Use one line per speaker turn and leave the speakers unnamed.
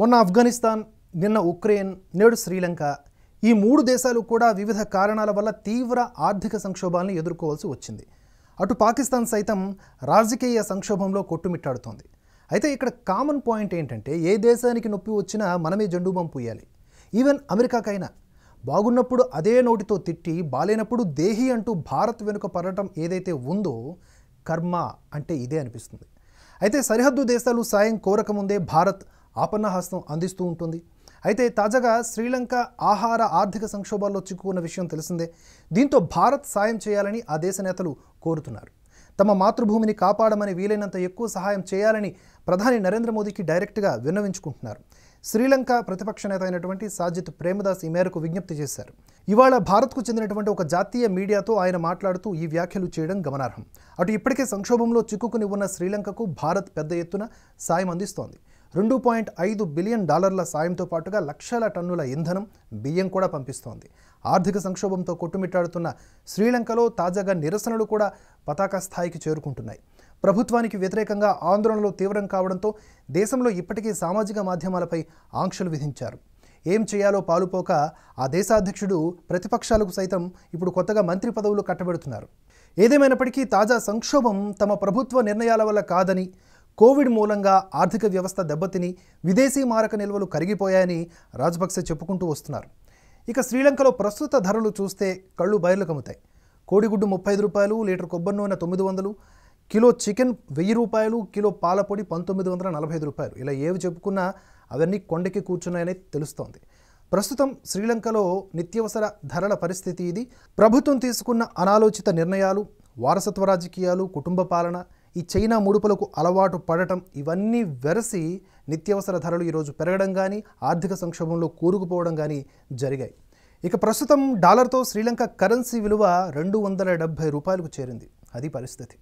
మొన్న ఆఫ్ఘనిస్తాన్ నిన్న ఉక్రెయిన్ నేడు శ్రీలంక ఈ మూడు దేశాలు కూడా వివిధ కారణాల వల్ల తీవ్ర ఆర్థిక సంక్షోభాలను ఎదుర్కోవాల్సి వచ్చింది అటు పాకిస్తాన్ సైతం రాజకీయ సంక్షోభంలో కొట్టుమిట్టాడుతోంది అయితే ఇక్కడ కామన్ పాయింట్ ఏంటంటే ఏ దేశానికి నొప్పి వచ్చినా మనమే జండుబం పూయాలి ఈవెన్ అమెరికాకైనా బాగున్నప్పుడు అదే నోటితో తిట్టి బాలేనప్పుడు దేహి అంటూ భారత్ వెనుక పడటం ఏదైతే ఉందో కర్మ అంటే ఇదే అనిపిస్తుంది అయితే సరిహద్దు దేశాలు సాయం కోరకముందే భారత్ ఆపన్నహస్తం అందిస్తూ ఉంటుంది అయితే తాజాగా శ్రీలంక ఆహార ఆర్థిక సంక్షోభాల్లో చిక్కుకున్న విషయం తెలిసిందే దీంతో భారత్ సాయం చేయాలని ఆ దేశ నేతలు కోరుతున్నారు తమ మాతృభూమిని కాపాడమని వీలైనంత ఎక్కువ సహాయం చేయాలని ప్రధాని నరేంద్ర మోదీకి డైరెక్ట్గా విన్నవించుకుంటున్నారు శ్రీలంక ప్రతిపక్ష నేత అయినటువంటి సాజిత్ ప్రేమదాస్ ఈ మేరకు విజ్ఞప్తి చేశారు ఇవాళ భారత్కు చెందినటువంటి ఒక జాతీయ మీడియాతో ఆయన మాట్లాడుతూ ఈ వ్యాఖ్యలు చేయడం గమనార్హం అటు ఇప్పటికే సంక్షోభంలో చిక్కుకుని ఉన్న శ్రీలంకకు భారత్ పెద్ద ఎత్తున సాయం అందిస్తోంది రెండు పాయింట్ ఐదు బిలియన్ డాలర్ల సాయంతో పాటుగా లక్షల టన్నుల ఇంధనం బియ్యం కూడా పంపిస్తోంది ఆర్థిక సంక్షోభంతో కొట్టుమిట్టాడుతున్న శ్రీలంకలో తాజాగా నిరసనలు కూడా పతాక స్థాయికి చేరుకుంటున్నాయి ప్రభుత్వానికి వ్యతిరేకంగా ఆందోళనలు తీవ్రం కావడంతో దేశంలో ఇప్పటికీ సామాజిక మాధ్యమాలపై ఆంక్షలు విధించారు ఏం చేయాలో పాలుపోక ఆ దేశాధ్యక్షుడు ప్రతిపక్షాలకు సైతం ఇప్పుడు కొత్తగా మంత్రి పదవులు కట్టబెడుతున్నారు ఏదేమైనప్పటికీ తాజా సంక్షోభం తమ ప్రభుత్వ నిర్ణయాల వల్ల కాదని కోవిడ్ మూలంగా ఆర్థిక వ్యవస్థ దెబ్బతిని విదేశీ మారక నిల్వలు కరిగిపోయాయని రాజపక్సే చెప్పుకుంటూ వస్తున్నారు ఇక శ్రీలంకలో ప్రస్తుత ధరలు చూస్తే కళ్ళు బయర్లు కమ్ముతాయి కోడిగుడ్డు ముప్పై ఐదు రూపాయలు లీటర్ కొబ్బరి నూనె తొమ్మిది వందలు కిలో చికెన్ వెయ్యి రూపాయలు కిలో పాలపొడి పంతొమ్మిది వందల నలభై ఐదు రూపాయలు ఇలా ఏవి చెప్పుకున్నా అవన్నీ కొండకి కూర్చున్నాయని తెలుస్తోంది ప్రస్తుతం శ్రీలంకలో నిత్యవసర ధరల పరిస్థితి ఇది ప్రభుత్వం తీసుకున్న అనాలోచిత నిర్ణయాలు వారసత్వ రాజకీయాలు కుటుంబ పాలన ఈ చైనా ముడుపులకు అలవాటు పడటం ఇవన్నీ వెరసి నిత్యావసర ధరలు ఈరోజు పెరగడం కానీ ఆర్థిక సంక్షోభంలో కూరుకుపోవడం కానీ జరిగాయి ఇక ప్రస్తుతం డాలర్తో శ్రీలంక కరెన్సీ విలువ రెండు వందల డెబ్బై రూపాయలకు చేరింది అది పరిస్థితి